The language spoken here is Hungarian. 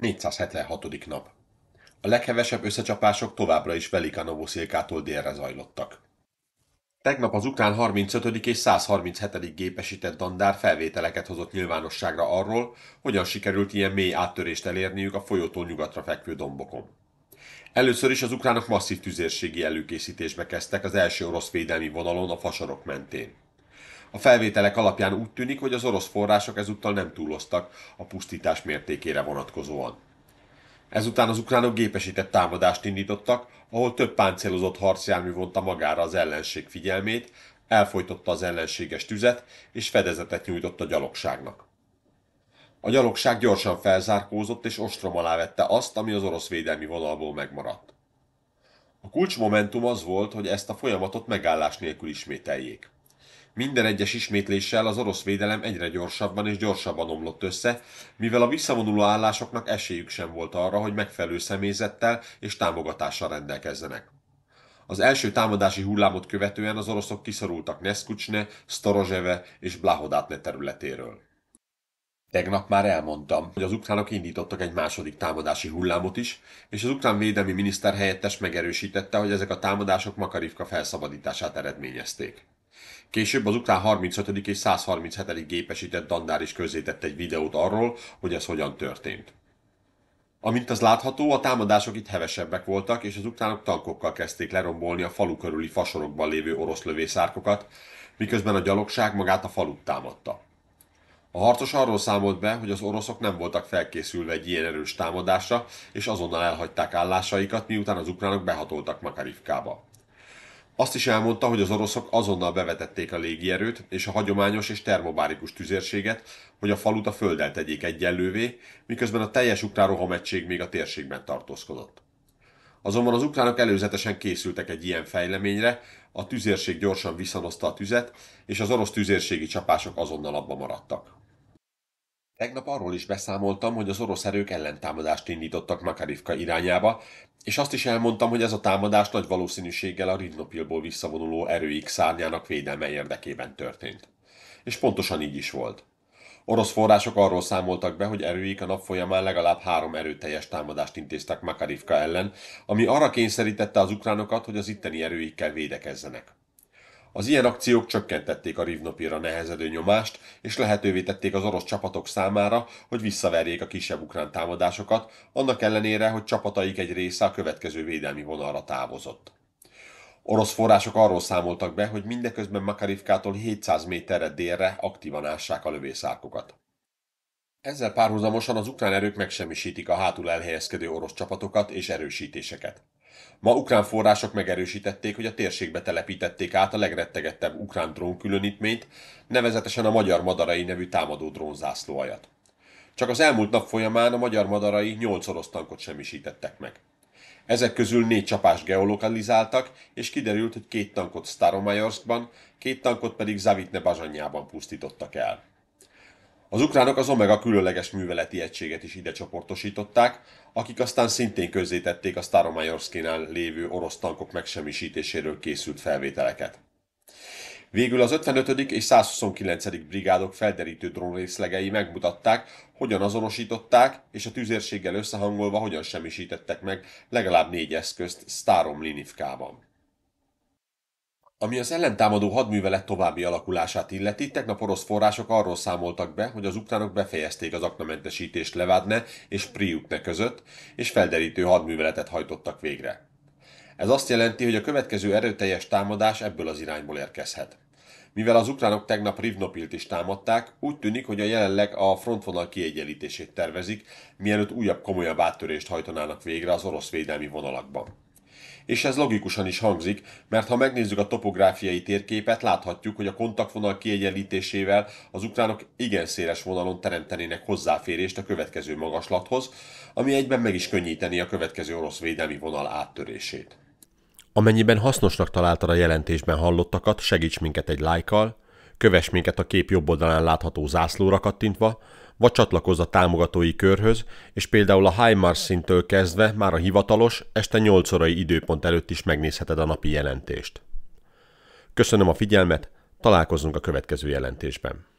476. nap. A leghevesebb összecsapások továbbra is Velikanovo szélkától délre zajlottak. Tegnap az ukrán 35. és 137. gépesített dandár felvételeket hozott nyilvánosságra arról, hogyan sikerült ilyen mély áttörést elérniük a folyótól nyugatra fekvő dombokon. Először is az ukránok masszív tüzérségi előkészítésbe kezdtek az első orosz védelmi vonalon a fasorok mentén. A felvételek alapján úgy tűnik, hogy az orosz források ezúttal nem túloztak a pusztítás mértékére vonatkozóan. Ezután az ukránok gépesített támadást indítottak, ahol több páncélozott harcjármű vonta magára az ellenség figyelmét, elfolytotta az ellenséges tüzet, és fedezetet nyújtott a gyalogságnak. A gyalogság gyorsan felzárkózott, és ostrom alá vette azt, ami az orosz védelmi vonalból megmaradt. A kulcsmomentum az volt, hogy ezt a folyamatot megállás nélkül ismételjék. Minden egyes ismétléssel az orosz védelem egyre gyorsabban és gyorsabban omlott össze, mivel a visszavonuló állásoknak esélyük sem volt arra, hogy megfelelő személyzettel és támogatással rendelkezzenek. Az első támadási hullámot követően az oroszok kiszorultak Neszkucsne, Storozseve és Blahodátne területéről. Tegnap már elmondtam, hogy az ukránok indítottak egy második támadási hullámot is, és az ukrán védelmi miniszter helyettes megerősítette, hogy ezek a támadások Makarivka felszabadítását eredményezték. Később az után 35. és 137. gépesített dandár is közzétett egy videót arról, hogy ez hogyan történt. Amint az látható, a támadások itt hevesebbek voltak, és az ukránok tankokkal kezdték lerombolni a falu körüli fasorokban lévő orosz lövészárkokat, miközben a gyalogság magát a falut támadta. A harcos arról számolt be, hogy az oroszok nem voltak felkészülve egy ilyen erős támadásra, és azonnal elhagyták állásaikat, miután az ukránok behatoltak Makarivkába. Azt is elmondta, hogy az oroszok azonnal bevetették a légierőt és a hagyományos és termobárikus tüzérséget, hogy a falut a földdel tegyék egyenlővé, miközben a teljes ukrán rohamegység még a térségben tartózkodott. Azonban az ukránok előzetesen készültek egy ilyen fejleményre, a tüzérség gyorsan visszanozta a tüzet, és az orosz tüzérségi csapások azonnal abba maradtak. Tegnap arról is beszámoltam, hogy az orosz erők ellentámadást indítottak Makarivka irányába, és azt is elmondtam, hogy ez a támadás nagy valószínűséggel a Ridnopilból visszavonuló erőik szárnyának védelme érdekében történt. És pontosan így is volt. Orosz források arról számoltak be, hogy erőik a nap folyamán legalább három erőteljes támadást intéztek Makarivka ellen, ami arra kényszerítette az ukránokat, hogy az itteni erőikkel védekezzenek. Az ilyen akciók csökkentették a Rivnopira nehezedő nyomást, és lehetővé tették az orosz csapatok számára, hogy visszaverjék a kisebb ukrán támadásokat, annak ellenére, hogy csapataik egy része a következő védelmi vonalra távozott. Orosz források arról számoltak be, hogy mindeközben Makarivkától 700 méterre délre aktívan ássák a lövészárkokat. Ezzel párhuzamosan az ukrán erők megsemmisítik a hátul elhelyezkedő orosz csapatokat és erősítéseket. Ma ukrán források megerősítették, hogy a térségbe telepítették át a legrettegettebb ukrán drónkülönítményt, nevezetesen a Magyar Madarai nevű támadó drónzászlóajat. Csak az elmúlt nap folyamán a Magyar Madarai 8 orosz tankot semmisítettek meg. Ezek közül négy csapást geolokalizáltak, és kiderült, hogy két tankot Staromajorskban, két tankot pedig Zavitne Bazsanyában pusztítottak el. Az ukránok az Omega különleges műveleti egységet is ide csoportosították, akik aztán szintén közzétették a Staromajorszkénál lévő orosz tankok megsemmisítéséről készült felvételeket. Végül az 55. és 129. brigádok felderítő drónrészlegei megmutatták, hogyan azonosították, és a tüzérséggel összehangolva hogyan semmisítettek meg legalább négy eszközt Starom Linivkában. Ami az ellentámadó hadművelet további alakulását illeti, tegnap orosz források arról számoltak be, hogy az ukránok befejezték az aknamentesítést Levádne és Priukne között, és felderítő hadműveletet hajtottak végre. Ez azt jelenti, hogy a következő erőteljes támadás ebből az irányból érkezhet. Mivel az ukránok tegnap Rivnopilt is támadták, úgy tűnik, hogy a jelenleg a frontvonal kiegyenlítését tervezik, mielőtt újabb komolyabb áttörést hajtanának végre az orosz védelmi vonalakban és ez logikusan is hangzik, mert ha megnézzük a topográfiai térképet, láthatjuk, hogy a kontaktvonal kiegyenlítésével az ukránok igen széles vonalon teremtenének hozzáférést a következő magaslathoz, ami egyben meg is könnyíteni a következő orosz védelmi vonal áttörését. Amennyiben hasznosnak találtad a jelentésben hallottakat, segíts minket egy lájkkal, like kövess minket a kép jobb oldalán látható zászlóra kattintva, vagy csatlakozz a támogatói körhöz, és például a Mars szintől kezdve már a hivatalos, este 8 órai időpont előtt is megnézheted a napi jelentést. Köszönöm a figyelmet, találkozunk a következő jelentésben.